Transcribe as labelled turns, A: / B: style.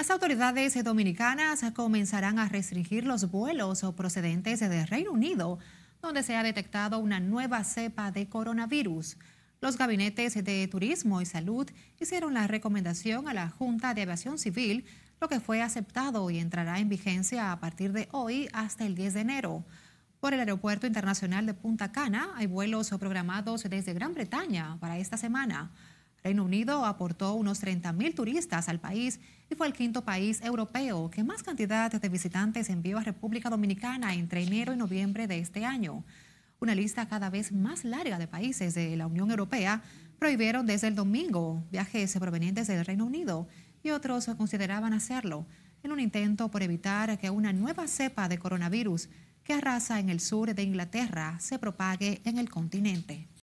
A: Las autoridades dominicanas comenzarán a restringir los vuelos procedentes del Reino Unido, donde se ha detectado una nueva cepa de coronavirus. Los gabinetes de Turismo y Salud hicieron la recomendación a la Junta de Aviación Civil, lo que fue aceptado y entrará en vigencia a partir de hoy hasta el 10 de enero. Por el Aeropuerto Internacional de Punta Cana hay vuelos programados desde Gran Bretaña para esta semana. Reino Unido aportó unos 30.000 turistas al país y fue el quinto país europeo que más cantidad de visitantes envió a República Dominicana entre enero y noviembre de este año. Una lista cada vez más larga de países de la Unión Europea prohibieron desde el domingo viajes provenientes del Reino Unido y otros consideraban hacerlo en un intento por evitar que una nueva cepa de coronavirus que arrasa en el sur de Inglaterra se propague en el continente.